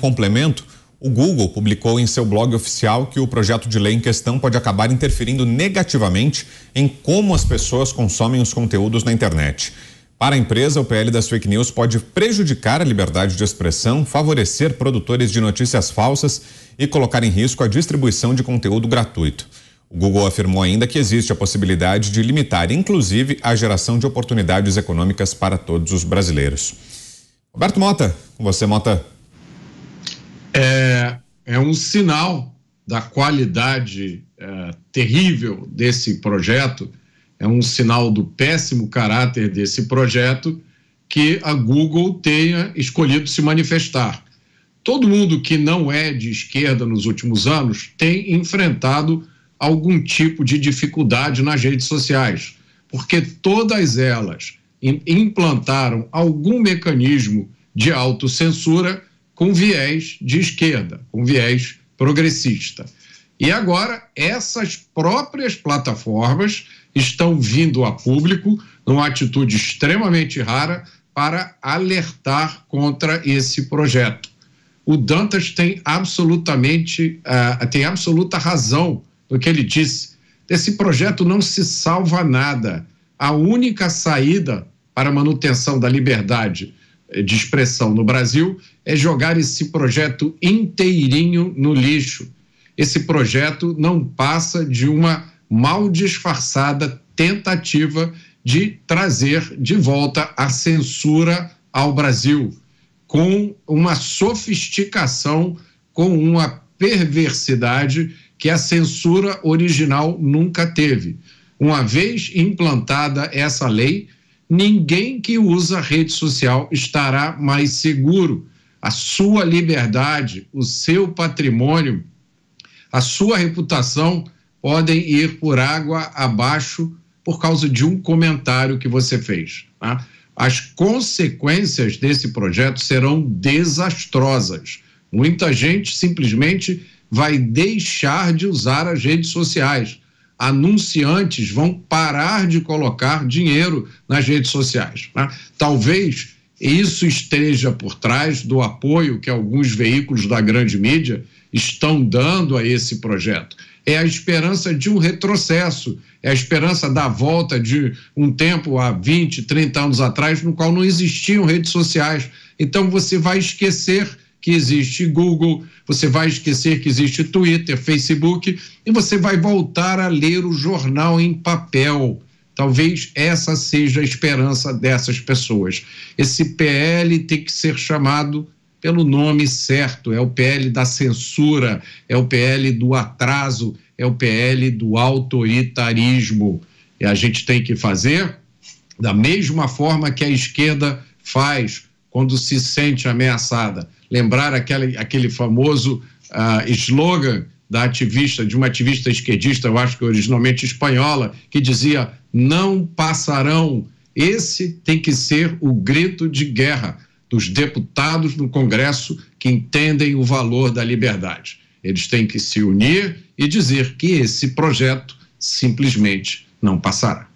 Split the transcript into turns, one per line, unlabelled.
complemento, o Google publicou em seu blog oficial que o projeto de lei em questão pode acabar interferindo negativamente em como as pessoas consomem os conteúdos na internet. Para a empresa, o PL das fake news pode prejudicar a liberdade de expressão, favorecer produtores de notícias falsas e colocar em risco a distribuição de conteúdo gratuito. O Google afirmou ainda que existe a possibilidade de limitar, inclusive, a geração de oportunidades econômicas para todos os brasileiros. Roberto Mota, com você, Mota
é, é um sinal da qualidade é, terrível desse projeto, é um sinal do péssimo caráter desse projeto que a Google tenha escolhido se manifestar. Todo mundo que não é de esquerda nos últimos anos tem enfrentado algum tipo de dificuldade nas redes sociais, porque todas elas implantaram algum mecanismo de autocensura com viés de esquerda, com viés progressista. E agora, essas próprias plataformas estão vindo a público, numa atitude extremamente rara, para alertar contra esse projeto. O Dantas tem absolutamente uh, tem absoluta razão no que ele disse. Esse projeto não se salva nada. A única saída para a manutenção da liberdade de expressão no Brasil é jogar esse projeto inteirinho no lixo. Esse projeto não passa de uma mal disfarçada tentativa de trazer de volta a censura ao Brasil, com uma sofisticação, com uma perversidade que a censura original nunca teve. Uma vez implantada essa lei, ninguém que usa rede social estará mais seguro. A sua liberdade, o seu patrimônio, a sua reputação podem ir por água abaixo por causa de um comentário que você fez. Tá? As consequências desse projeto serão desastrosas. Muita gente simplesmente vai deixar de usar as redes sociais anunciantes vão parar de colocar dinheiro nas redes sociais. Né? Talvez isso esteja por trás do apoio que alguns veículos da grande mídia estão dando a esse projeto. É a esperança de um retrocesso, é a esperança da volta de um tempo há 20, 30 anos atrás, no qual não existiam redes sociais. Então você vai esquecer que existe Google, você vai esquecer que existe Twitter, Facebook e você vai voltar a ler o jornal em papel. Talvez essa seja a esperança dessas pessoas. Esse PL tem que ser chamado pelo nome certo: é o PL da censura, é o PL do atraso, é o PL do autoritarismo. E a gente tem que fazer da mesma forma que a esquerda faz quando se sente ameaçada. Lembrar aquele, aquele famoso uh, slogan da ativista, de uma ativista esquerdista, eu acho que originalmente espanhola, que dizia: não passarão. Esse tem que ser o grito de guerra dos deputados no Congresso que entendem o valor da liberdade. Eles têm que se unir e dizer que esse projeto simplesmente não passará.